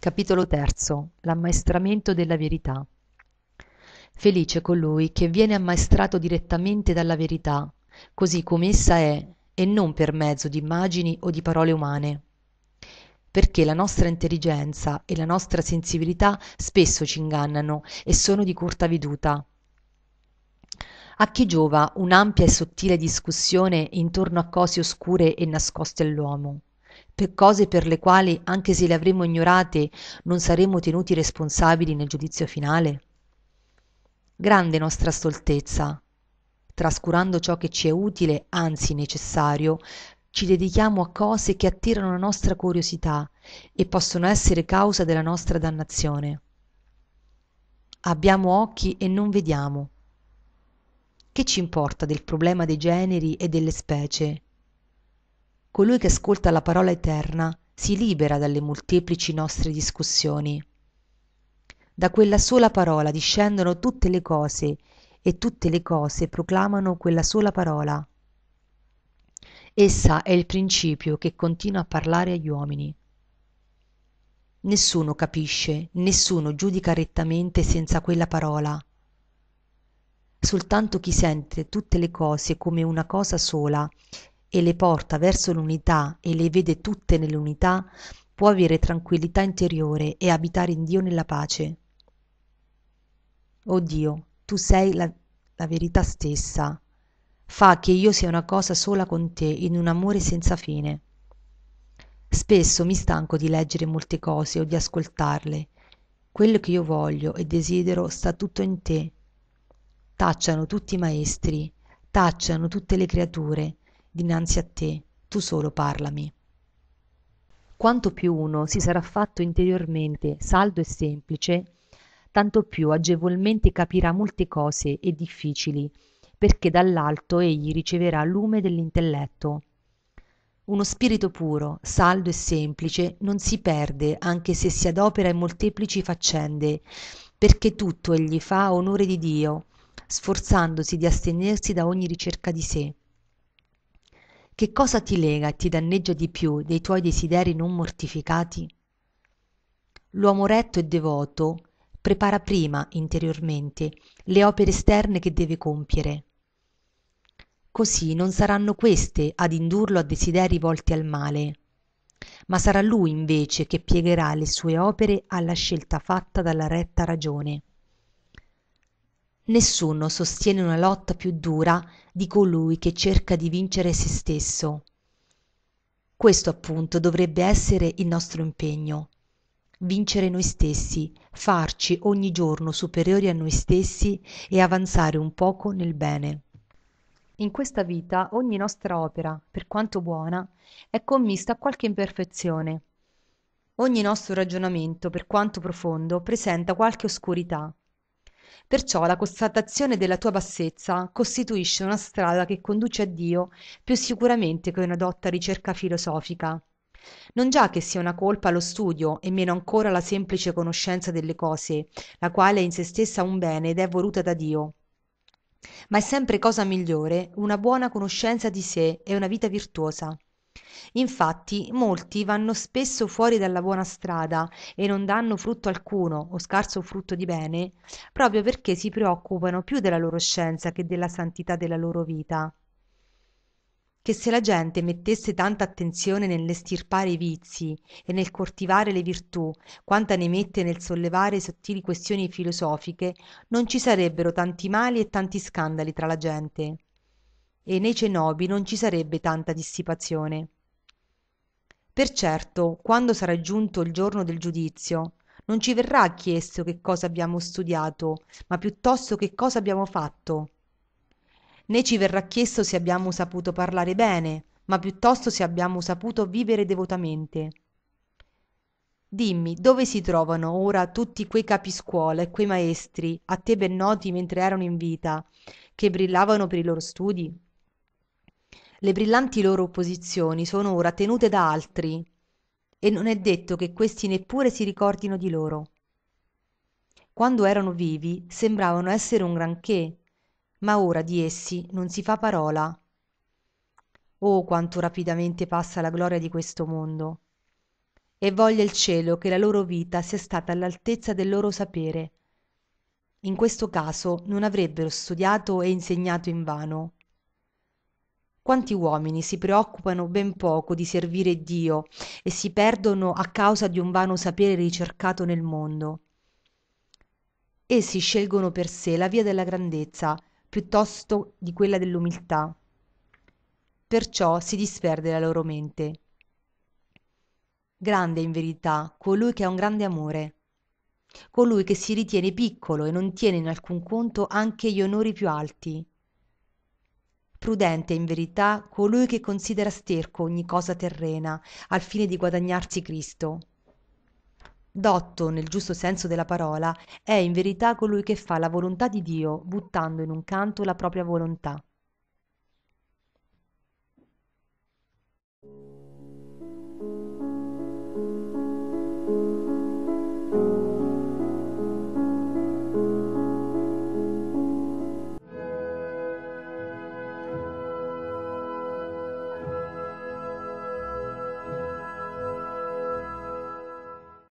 capitolo 3. l'ammaestramento della verità felice colui che viene ammaestrato direttamente dalla verità così come essa è e non per mezzo di immagini o di parole umane perché la nostra intelligenza e la nostra sensibilità spesso c'ingannano e sono di corta veduta a chi giova un'ampia e sottile discussione intorno a cose oscure e nascoste all'uomo per cose per le quali, anche se le avremmo ignorate, non saremmo tenuti responsabili nel giudizio finale? Grande nostra stoltezza. Trascurando ciò che ci è utile, anzi necessario, ci dedichiamo a cose che attirano la nostra curiosità e possono essere causa della nostra dannazione. Abbiamo occhi e non vediamo. Che ci importa del problema dei generi e delle specie? colui che ascolta la parola eterna si libera dalle molteplici nostre discussioni. Da quella sola parola discendono tutte le cose e tutte le cose proclamano quella sola parola. Essa è il principio che continua a parlare agli uomini. Nessuno capisce, nessuno giudica rettamente senza quella parola. Soltanto chi sente tutte le cose come una cosa sola e le porta verso l'unità e le vede tutte nell'unità, può avere tranquillità interiore e abitare in Dio nella pace. O Dio, tu sei la, la verità stessa. Fa che io sia una cosa sola con te, in un amore senza fine. Spesso mi stanco di leggere molte cose o di ascoltarle. Quello che io voglio e desidero sta tutto in te. Tacciano tutti i maestri, tacciano tutte le creature, dinanzi a te tu solo parlami quanto più uno si sarà fatto interiormente saldo e semplice tanto più agevolmente capirà molte cose e difficili perché dall'alto egli riceverà lume dell'intelletto uno spirito puro saldo e semplice non si perde anche se si adopera in molteplici faccende perché tutto egli fa a onore di dio sforzandosi di astenersi da ogni ricerca di sé che cosa ti lega e ti danneggia di più dei tuoi desideri non mortificati? L'uomo retto e devoto prepara prima interiormente le opere esterne che deve compiere. Così non saranno queste ad indurlo a desideri volti al male, ma sarà lui invece che piegherà le sue opere alla scelta fatta dalla retta ragione nessuno sostiene una lotta più dura di colui che cerca di vincere se stesso questo appunto dovrebbe essere il nostro impegno vincere noi stessi farci ogni giorno superiori a noi stessi e avanzare un poco nel bene in questa vita ogni nostra opera per quanto buona è commista a qualche imperfezione ogni nostro ragionamento per quanto profondo presenta qualche oscurità Perciò la constatazione della tua bassezza costituisce una strada che conduce a Dio più sicuramente che una dotta ricerca filosofica. Non già che sia una colpa lo studio e meno ancora la semplice conoscenza delle cose, la quale è in se stessa un bene ed è voluta da Dio. Ma è sempre cosa migliore una buona conoscenza di sé e una vita virtuosa. Infatti molti vanno spesso fuori dalla buona strada e non danno frutto alcuno o scarso frutto di bene, proprio perché si preoccupano più della loro scienza che della santità della loro vita. Che se la gente mettesse tanta attenzione nell'estirpare i vizi e nel coltivare le virtù, quanta ne mette nel sollevare sottili questioni filosofiche, non ci sarebbero tanti mali e tanti scandali tra la gente. E nei cenobi non ci sarebbe tanta dissipazione. Per certo, quando sarà giunto il giorno del giudizio, non ci verrà chiesto che cosa abbiamo studiato, ma piuttosto che cosa abbiamo fatto. Né ci verrà chiesto se abbiamo saputo parlare bene, ma piuttosto se abbiamo saputo vivere devotamente. Dimmi, dove si trovano ora tutti quei capi scuola e quei maestri, a te ben noti mentre erano in vita, che brillavano per i loro studi? Le brillanti loro opposizioni sono ora tenute da altri e non è detto che questi neppure si ricordino di loro. Quando erano vivi sembravano essere un granché, ma ora di essi non si fa parola. Oh, quanto rapidamente passa la gloria di questo mondo! E voglia il cielo che la loro vita sia stata all'altezza del loro sapere. In questo caso non avrebbero studiato e insegnato invano, quanti uomini si preoccupano ben poco di servire Dio e si perdono a causa di un vano sapere ricercato nel mondo. Essi scelgono per sé la via della grandezza piuttosto di quella dell'umiltà. Perciò si disperde la loro mente. Grande in verità colui che ha un grande amore, colui che si ritiene piccolo e non tiene in alcun conto anche gli onori più alti Prudente in verità colui che considera sterco ogni cosa terrena, al fine di guadagnarsi Cristo. Dotto, nel giusto senso della parola, è in verità colui che fa la volontà di Dio, buttando in un canto la propria volontà.